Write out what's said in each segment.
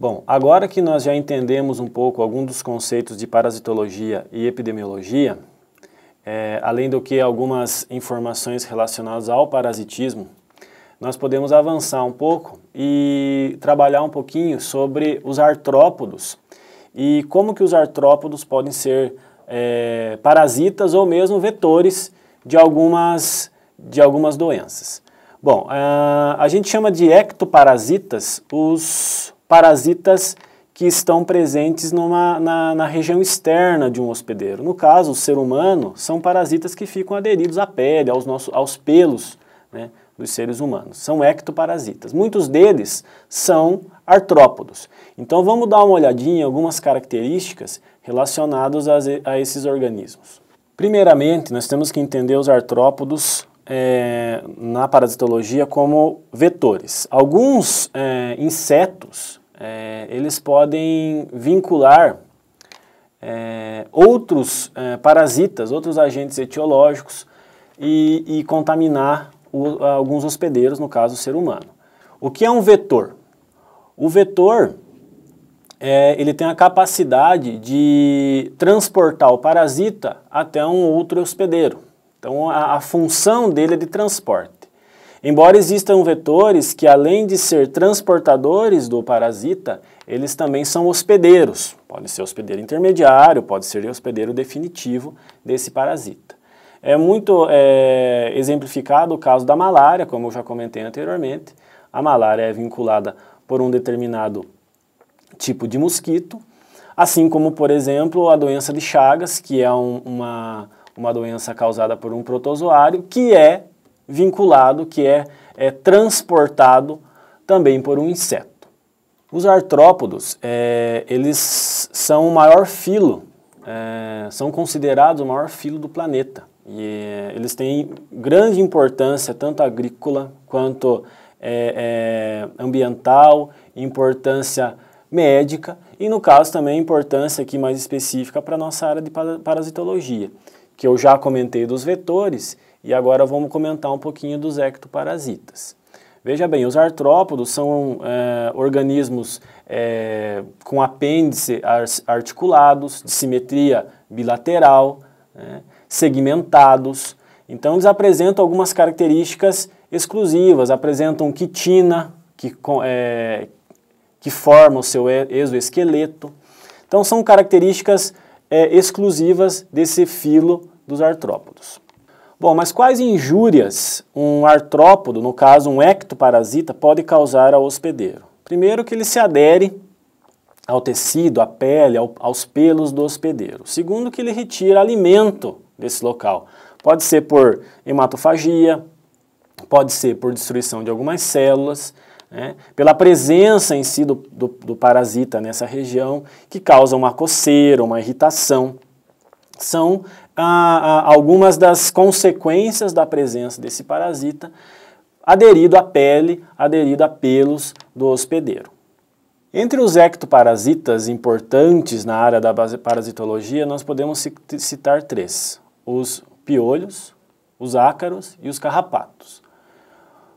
Bom, agora que nós já entendemos um pouco alguns dos conceitos de parasitologia e epidemiologia, é, além do que algumas informações relacionadas ao parasitismo, nós podemos avançar um pouco e trabalhar um pouquinho sobre os artrópodos e como que os artrópodos podem ser é, parasitas ou mesmo vetores de algumas, de algumas doenças. Bom, a, a gente chama de ectoparasitas os parasitas que estão presentes numa, na, na, região externa de um hospedeiro. No caso, o ser humano são parasitas que ficam aderidos à pele, aos, nossos, aos pelos né, dos seres humanos. São ectoparasitas. Muitos deles são artrópodos. Então vamos dar uma olhadinha em algumas características relacionadas a, a esses organismos. Primeiramente, nós temos que entender os artrópodos é, na parasitologia como vetores. Alguns é, insetos é, eles podem vincular é, outros é, parasitas, outros agentes etiológicos e, e contaminar o, alguns hospedeiros, no caso o ser humano. O que é um vetor? O vetor é, ele tem a capacidade de transportar o parasita até um outro hospedeiro. Então a, a função dele é de transporte. Embora existam vetores que, além de ser transportadores do parasita, eles também são hospedeiros. Pode ser hospedeiro intermediário, pode ser hospedeiro definitivo desse parasita. É muito é, exemplificado o caso da malária, como eu já comentei anteriormente. A malária é vinculada por um determinado tipo de mosquito, assim como, por exemplo, a doença de Chagas, que é um, uma, uma doença causada por um protozoário, que é vinculado, que é, é transportado também por um inseto. Os artrópodos, é, eles são o maior filo, é, são considerados o maior filo do planeta. E é, eles têm grande importância, tanto agrícola quanto é, é, ambiental, importância médica e, no caso, também importância aqui mais específica para a nossa área de parasitologia, que eu já comentei dos vetores e agora vamos comentar um pouquinho dos ectoparasitas. Veja bem, os artrópodos são é, organismos é, com apêndice articulados, de simetria bilateral, né, segmentados. Então, eles apresentam algumas características exclusivas, apresentam quitina, que, é, que forma o seu exoesqueleto. Então, são características é, exclusivas desse filo dos artrópodos. Bom, mas quais injúrias um artrópodo, no caso um ectoparasita, pode causar ao hospedeiro? Primeiro que ele se adere ao tecido, à pele, ao, aos pelos do hospedeiro. Segundo que ele retira alimento desse local. Pode ser por hematofagia, pode ser por destruição de algumas células, né? pela presença em si do, do, do parasita nessa região, que causa uma coceira, uma irritação. São ah, algumas das consequências da presença desse parasita aderido à pele, aderido a pelos do hospedeiro. Entre os ectoparasitas importantes na área da parasitologia, nós podemos citar três: os piolhos, os ácaros e os carrapatos.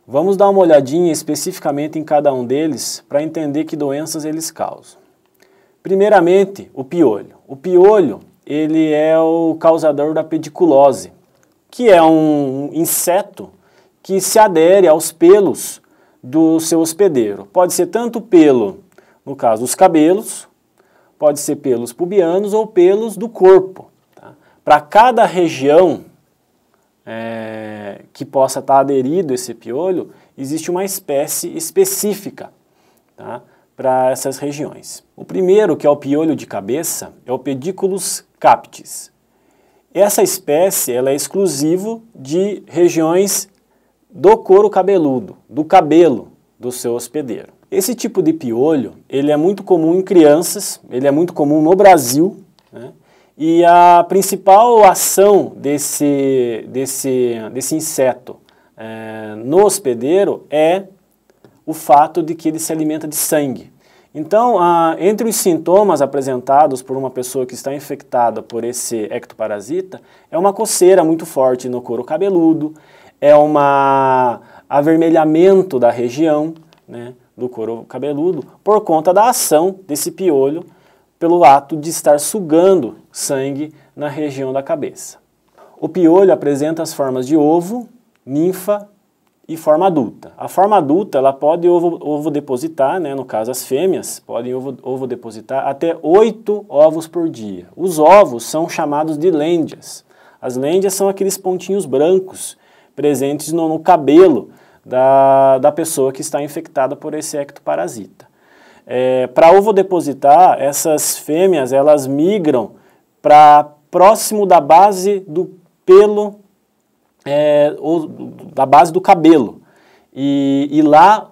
Vamos dar uma olhadinha especificamente em cada um deles para entender que doenças eles causam. Primeiramente, o piolho. O piolho ele é o causador da pediculose, que é um inseto que se adere aos pelos do seu hospedeiro. Pode ser tanto pelo, no caso, os cabelos, pode ser pelos pubianos ou pelos do corpo. Tá? Para cada região é, que possa estar tá aderido esse piolho, existe uma espécie específica. Tá? para essas regiões. O primeiro, que é o piolho de cabeça, é o Pediculus captis. Essa espécie ela é exclusivo de regiões do couro cabeludo, do cabelo do seu hospedeiro. Esse tipo de piolho ele é muito comum em crianças, ele é muito comum no Brasil, né? e a principal ação desse, desse, desse inseto é, no hospedeiro é o fato de que ele se alimenta de sangue. Então, ah, entre os sintomas apresentados por uma pessoa que está infectada por esse ectoparasita, é uma coceira muito forte no couro cabeludo, é um avermelhamento da região né, do couro cabeludo por conta da ação desse piolho pelo ato de estar sugando sangue na região da cabeça. O piolho apresenta as formas de ovo, ninfa e forma adulta. A forma adulta, ela pode ovo, ovo depositar, né, no caso as fêmeas, podem ovo, ovo depositar até oito ovos por dia. Os ovos são chamados de lêndias. As lêndias são aqueles pontinhos brancos presentes no, no cabelo da, da pessoa que está infectada por esse ectoparasita. É, para ovo depositar, essas fêmeas elas migram para próximo da base do pelo é, ou, da base do cabelo. E, e lá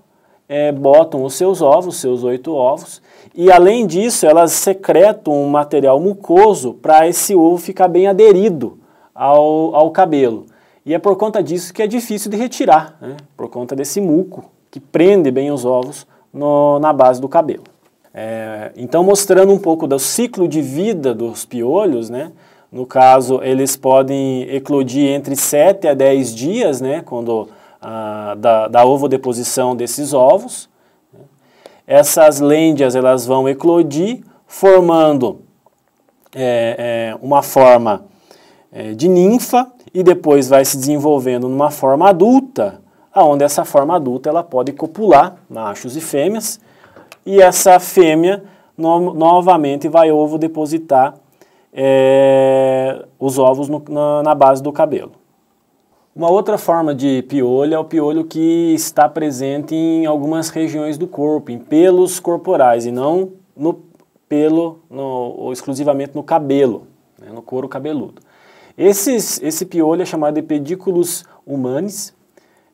é, botam os seus ovos, seus oito ovos, e além disso elas secretam um material mucoso para esse ovo ficar bem aderido ao, ao cabelo. E é por conta disso que é difícil de retirar, né? por conta desse muco que prende bem os ovos no, na base do cabelo. É, então, mostrando um pouco do ciclo de vida dos piolhos, né? No caso, eles podem eclodir entre 7 a 10 dias, né, quando, ah, da, da ovodeposição desses ovos. Né. Essas lêndias elas vão eclodir, formando é, é, uma forma é, de ninfa e depois vai se desenvolvendo numa forma adulta, aonde essa forma adulta ela pode copular machos e fêmeas, e essa fêmea no, novamente vai ovo depositar é, os ovos no, na, na base do cabelo. Uma outra forma de piolho é o piolho que está presente em algumas regiões do corpo, em pelos corporais, e não no pelo, no, ou exclusivamente no cabelo, né, no couro cabeludo. Esses, esse piolho é chamado de pedículos humanos.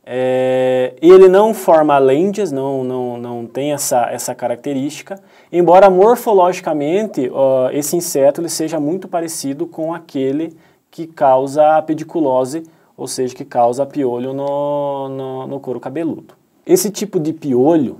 É, ele não forma lentes, não, não, não tem essa, essa característica, embora morfologicamente ó, esse inseto ele seja muito parecido com aquele que causa a pediculose, ou seja, que causa piolho no, no, no couro cabeludo. Esse tipo de piolho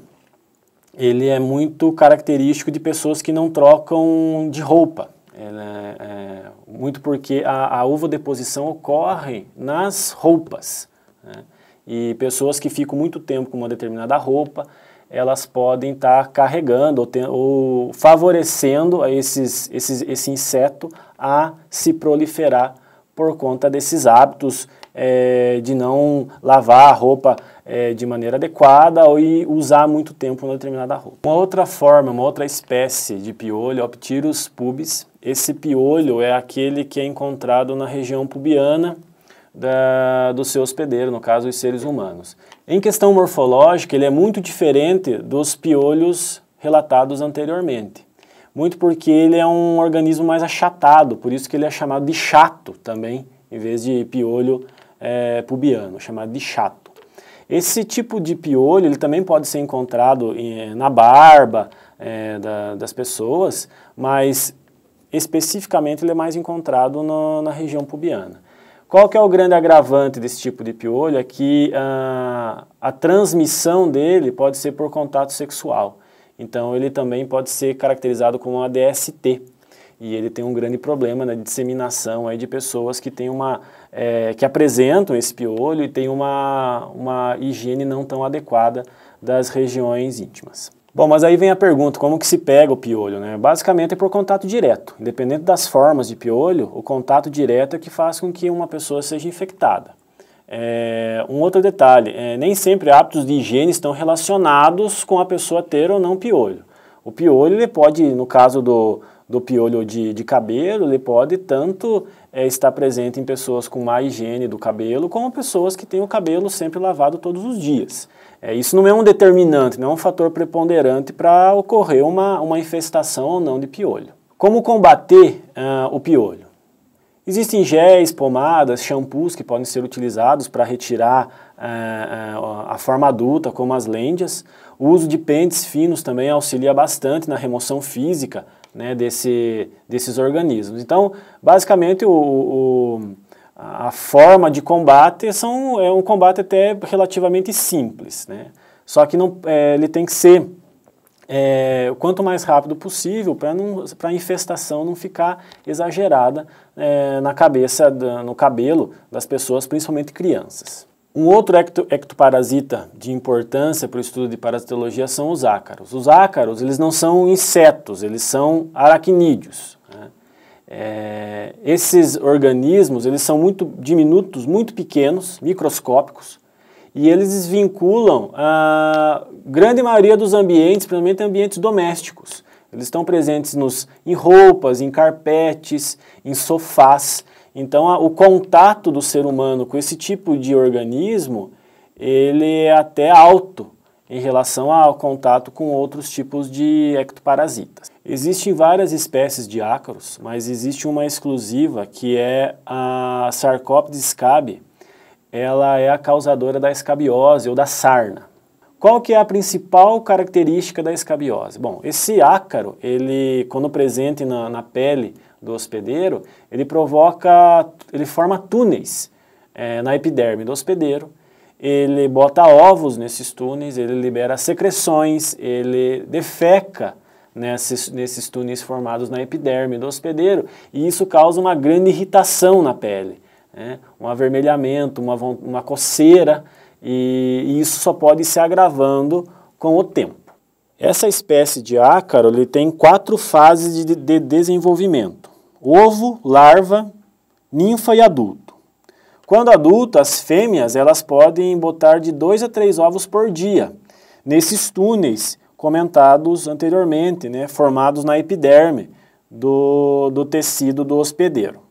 ele é muito característico de pessoas que não trocam de roupa. É, é, muito porque a, a ovodeposição ocorre nas roupas. Né? E pessoas que ficam muito tempo com uma determinada roupa, elas podem estar tá carregando ou, ou favorecendo a esses, esses, esse inseto a se proliferar por conta desses hábitos é, de não lavar a roupa é, de maneira adequada ou usar muito tempo uma determinada roupa. Uma outra forma, uma outra espécie de piolho, Optirus pubis. Esse piolho é aquele que é encontrado na região pubiana da, do seu hospedeiro, no caso, os seres humanos. Em questão morfológica, ele é muito diferente dos piolhos relatados anteriormente. Muito porque ele é um organismo mais achatado, por isso que ele é chamado de chato também, em vez de piolho é, pubiano, chamado de chato. Esse tipo de piolho ele também pode ser encontrado em, na barba é, da, das pessoas, mas especificamente ele é mais encontrado no, na região pubiana. Qual que é o grande agravante desse tipo de piolho? É que ah, a transmissão dele pode ser por contato sexual. Então ele também pode ser caracterizado como uma DST. E ele tem um grande problema na né, disseminação aí de pessoas que têm uma é, que apresentam esse piolho e têm uma, uma higiene não tão adequada das regiões íntimas. Bom, mas aí vem a pergunta, como que se pega o piolho? Né? Basicamente é por contato direto. Independente das formas de piolho, o contato direto é que faz com que uma pessoa seja infectada. É, um outro detalhe, é, nem sempre hábitos de higiene estão relacionados com a pessoa ter ou não piolho. O piolho, ele pode, no caso do, do piolho de, de cabelo, ele pode tanto é, estar presente em pessoas com má higiene do cabelo, como pessoas que têm o cabelo sempre lavado todos os dias. É, isso não é um determinante, não é um fator preponderante para ocorrer uma, uma infestação ou não de piolho. Como combater o piolho? Existem géis, pomadas, shampoos que podem ser utilizados para retirar ah, a forma adulta, como as lendias. O uso de pentes finos também auxilia bastante na remoção física né, desse, desses organismos. Então, basicamente, o, o, a forma de combate são, é um combate até relativamente simples, né? só que não, é, ele tem que ser é, o quanto mais rápido possível para a infestação não ficar exagerada é, na cabeça, no cabelo das pessoas, principalmente crianças. Um outro ecto, ectoparasita de importância para o estudo de parasitologia são os ácaros. Os ácaros, eles não são insetos, eles são aracnídeos. Né? É, esses organismos, eles são muito diminutos, muito pequenos, microscópicos, e eles desvinculam a grande maioria dos ambientes, principalmente ambientes domésticos. Eles estão presentes nos, em roupas, em carpetes, em sofás, então, a, o contato do ser humano com esse tipo de organismo, ele é até alto em relação ao contato com outros tipos de ectoparasitas. Existem várias espécies de ácaros, mas existe uma exclusiva que é a Sarcoptes scabi. Ela é a causadora da escabiose ou da sarna. Qual que é a principal característica da escabiose? Bom, esse ácaro, ele, quando presente na, na pele, do hospedeiro, ele provoca, ele forma túneis é, na epiderme do hospedeiro, ele bota ovos nesses túneis, ele libera secreções, ele defeca nesses, nesses túneis formados na epiderme do hospedeiro e isso causa uma grande irritação na pele, né? um avermelhamento, uma, uma coceira e, e isso só pode se agravando com o tempo. Essa espécie de ácaro ele tem quatro fases de, de desenvolvimento ovo, larva, ninfa e adulto. Quando adulto, as fêmeas elas podem botar de 2 a 3 ovos por dia, nesses túneis comentados anteriormente, né, formados na epiderme do, do tecido do hospedeiro.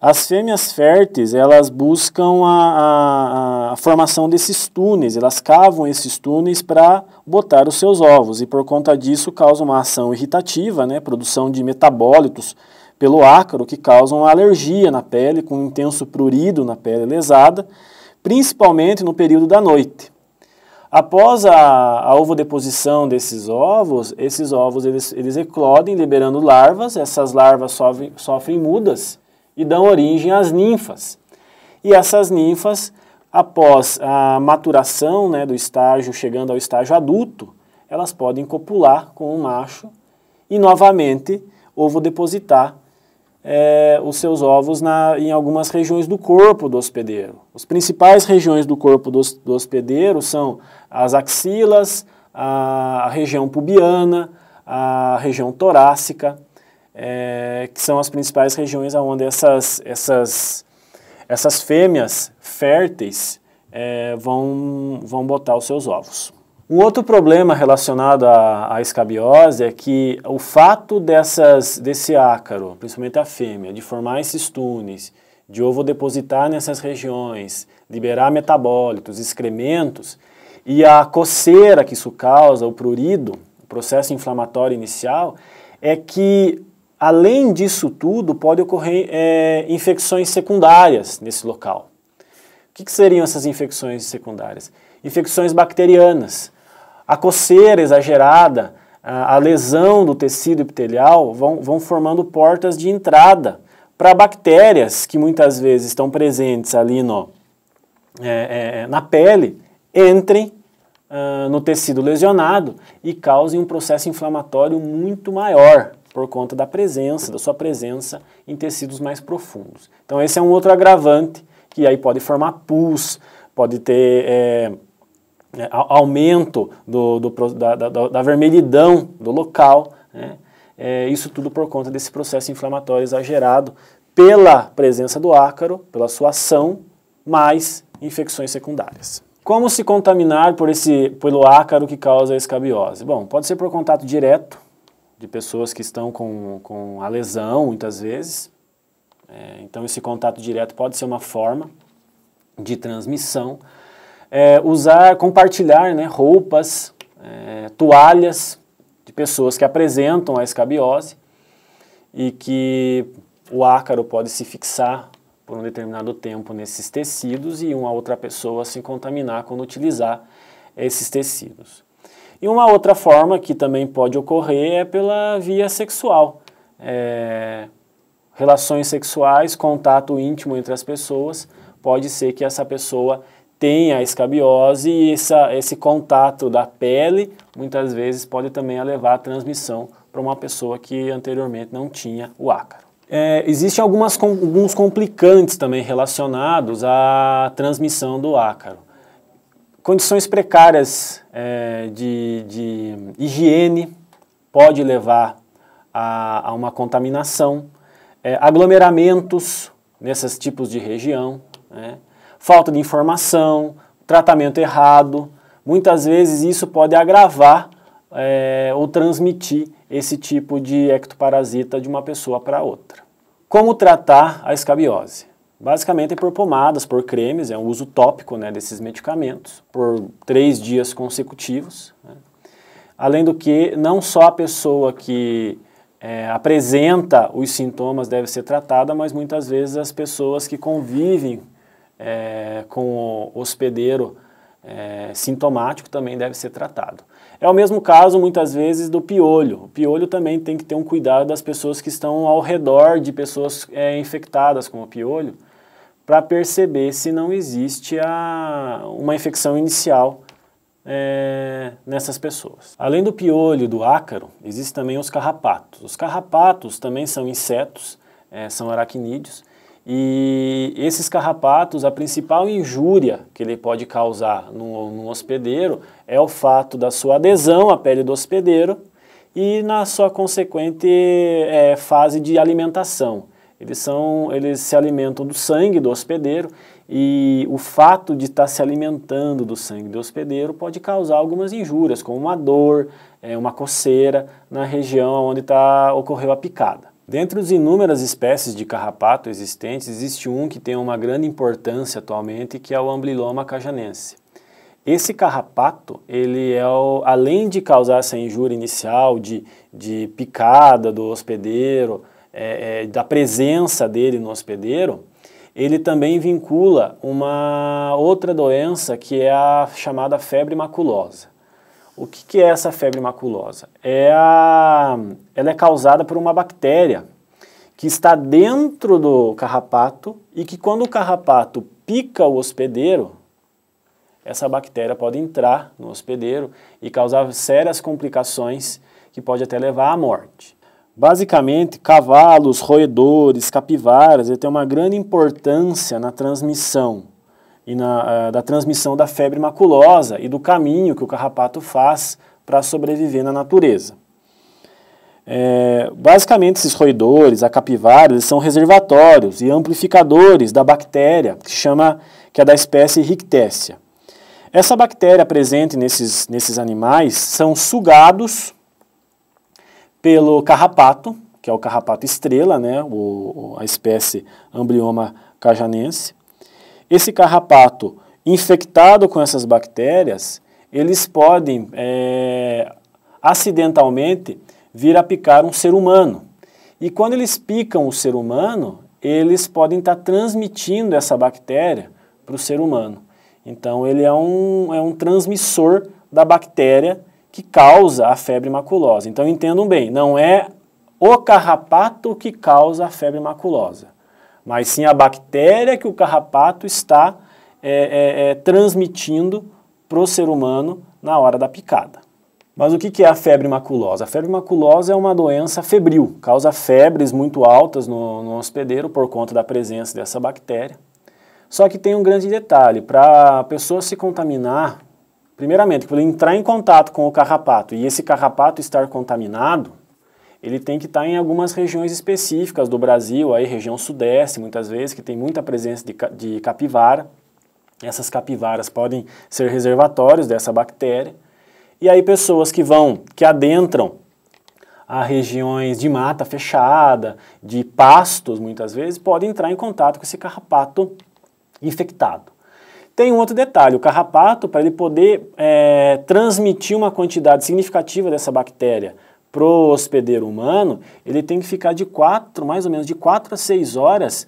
As fêmeas férteis, elas buscam a, a, a formação desses túneis, elas cavam esses túneis para botar os seus ovos e por conta disso causam uma ação irritativa, né, produção de metabólitos, pelo ácaro que causam alergia na pele, com um intenso prurido na pele lesada, principalmente no período da noite. Após a, a ovodeposição desses ovos, esses ovos eles, eles eclodem liberando larvas, essas larvas sofrem, sofrem mudas e dão origem às ninfas. E essas ninfas, após a maturação né, do estágio, chegando ao estágio adulto, elas podem copular com o macho e novamente ovo depositar é, os seus ovos na, em algumas regiões do corpo do hospedeiro. As principais regiões do corpo do, do hospedeiro são as axilas, a, a região pubiana, a região torácica, é, que são as principais regiões onde essas, essas, essas fêmeas férteis é, vão, vão botar os seus ovos. Um outro problema relacionado à, à, escabiose é que o fato dessas, desse ácaro, principalmente a fêmea, de formar esses túneis, de ovo depositar nessas regiões, liberar metabólitos, excrementos, e a coceira que isso causa, o prurido, o processo inflamatório inicial, é que, além disso tudo, pode ocorrer é, infecções secundárias nesse local. O que, que seriam essas infecções secundárias? Infecções bacterianas a coceira exagerada, a lesão do tecido epitelial vão, vão formando portas de entrada para bactérias que muitas vezes estão presentes ali no, é, é, é na pele, entrem uh, no tecido lesionado e causem um processo inflamatório muito maior por conta da presença, da sua presença em tecidos mais profundos. Então esse é um outro agravante que aí pode formar pus, pode ter... É, né, aumento do, do da, da, da, vermelhidão do local. Né, é, isso tudo por conta desse processo inflamatório exagerado pela presença do ácaro, pela sua ação, mais infecções secundárias. Como se contaminar por esse, pelo ácaro que causa a escabiose? Bom, pode ser por contato direto de pessoas que estão com, com a lesão, muitas vezes. É, então, esse contato direto pode ser uma forma de transmissão é, usar, compartilhar né, roupas, é, toalhas de pessoas que apresentam a escabiose e que o ácaro pode se fixar por um determinado tempo nesses tecidos e uma outra pessoa se contaminar quando utilizar esses tecidos. E uma outra forma que também pode ocorrer é pela via sexual. É, relações sexuais, contato íntimo entre as pessoas, pode ser que essa pessoa tem a escabiose e essa, esse contato da pele muitas vezes pode também levar à transmissão para uma pessoa que anteriormente não tinha o ácaro. É, existem algumas, alguns complicantes também relacionados à transmissão do ácaro. Condições precárias é, de, de, higiene pode levar a, a uma contaminação. É, aglomeramentos nesses tipos de região, né? falta de informação, tratamento errado. Muitas vezes isso pode agravar é, ou transmitir esse tipo de ectoparasita de uma pessoa para outra. Como tratar a escabiose? Basicamente é por pomadas, por cremes, é um uso tópico né, desses medicamentos, por três dias consecutivos. Né. Além do que, não só a pessoa que é, apresenta os sintomas deve ser tratada, mas muitas vezes as pessoas que convivem é, com o hospedeiro é, sintomático também deve ser tratado. É o mesmo caso, muitas vezes, do piolho. O piolho também tem que ter um cuidado das pessoas que estão ao redor de pessoas é, infectadas com o piolho, para perceber se não existe a, uma infecção inicial é, nessas pessoas. Além do piolho e do ácaro, existem também os carrapatos. Os carrapatos também são insetos, é, são aracnídeos, e esses carrapatos, a principal injúria que ele pode causar no, no hospedeiro é o fato da sua adesão à pele do hospedeiro e na sua consequente é, fase de alimentação. Eles, são, eles se alimentam do sangue do hospedeiro e o fato de estar se alimentando do sangue do hospedeiro pode causar algumas injúrias, como uma dor, é, uma coceira na região onde tá, ocorreu a picada. Dentre as inúmeras espécies de carrapato existentes, existe um que tem uma grande importância atualmente, que é o Ambliloma cajanense. Esse carrapato, ele é o, além de causar essa injúria inicial de, de picada do hospedeiro, é, é, da presença dele no hospedeiro, ele também vincula uma outra doença que é a chamada febre maculosa. O que, que é essa febre maculosa? É a, ela é causada por uma bactéria que está dentro do carrapato e que quando o carrapato pica o hospedeiro, essa bactéria pode entrar no hospedeiro e causar sérias complicações que pode até levar à morte. Basicamente, cavalos, roedores, capivaras, têm uma grande importância na transmissão e na, ah, da transmissão da febre maculosa e do caminho que o carrapato faz para sobreviver na natureza. É, basicamente, esses roedores, a capivara, eles são reservatórios e amplificadores da bactéria que chama que é da espécie Rictécia. Essa bactéria presente nesses, nesses animais são sugados pelo carrapato, que é o carrapato estrela, né, o, a espécie Amblioma cajanense, esse carrapato infectado com essas bactérias, eles podem é, acidentalmente vir a picar um ser humano. E quando eles picam o ser humano, eles podem estar transmitindo essa bactéria para o ser humano. Então, ele é um, é um transmissor da bactéria que causa a febre maculosa. Então, entendam bem, não é o carrapato que causa a febre maculosa mas sim a bactéria que o carrapato está é, é, é transmitindo para o ser humano na hora da picada. Mas o que é a febre maculosa? A febre maculosa é uma doença febril, causa febres muito altas no, no hospedeiro por conta da presença dessa bactéria. Só que tem um grande detalhe: para a pessoa se contaminar, primeiramente, quando entrar em contato com o carrapato e esse carrapato estar contaminado, ele tem que estar tá em algumas regiões específicas do Brasil, aí região sudeste muitas vezes, que tem muita presença de, de capivara. Essas capivaras podem ser reservatórios dessa bactéria. E aí pessoas que vão, que adentram a regiões de mata fechada, de pastos muitas vezes, podem entrar em contato com esse carrapato infectado. Tem um outro detalhe, o carrapato, para ele poder é, transmitir uma quantidade significativa dessa bactéria para o hospedeiro humano, ele tem que ficar de quatro, mais ou menos de quatro a seis horas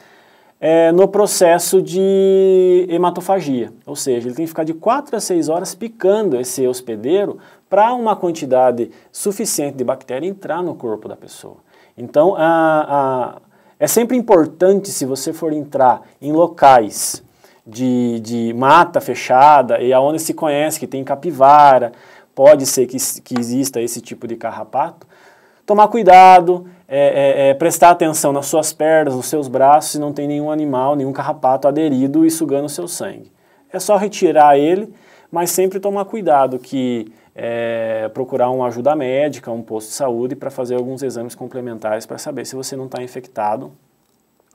é, no processo de hematofagia. Ou seja, ele tem que ficar de quatro a seis horas picando esse hospedeiro para uma quantidade suficiente de bactéria entrar no corpo da pessoa. Então, a, a, é sempre importante, se você for entrar em locais de, de mata fechada e aonde se conhece que tem capivara, pode ser que, que exista esse tipo de carrapato, tomar cuidado, é, é, é, prestar atenção nas suas pernas, nos seus braços, se não tem nenhum animal, nenhum carrapato aderido e sugando o seu sangue. É só retirar ele, mas sempre tomar cuidado que é, procurar uma ajuda médica, um posto de saúde para fazer alguns exames complementares para saber se você não está infectado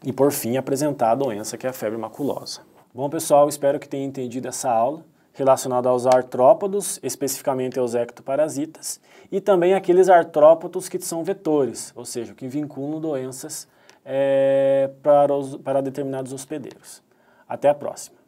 e por fim apresentar a doença que é a febre maculosa. Bom pessoal, espero que tenha entendido essa aula relacionado aos artrópodos, especificamente aos ectoparasitas, e também aqueles artrópodos que são vetores, ou seja, que vinculam doenças é, para, os, para determinados hospedeiros. Até a próxima!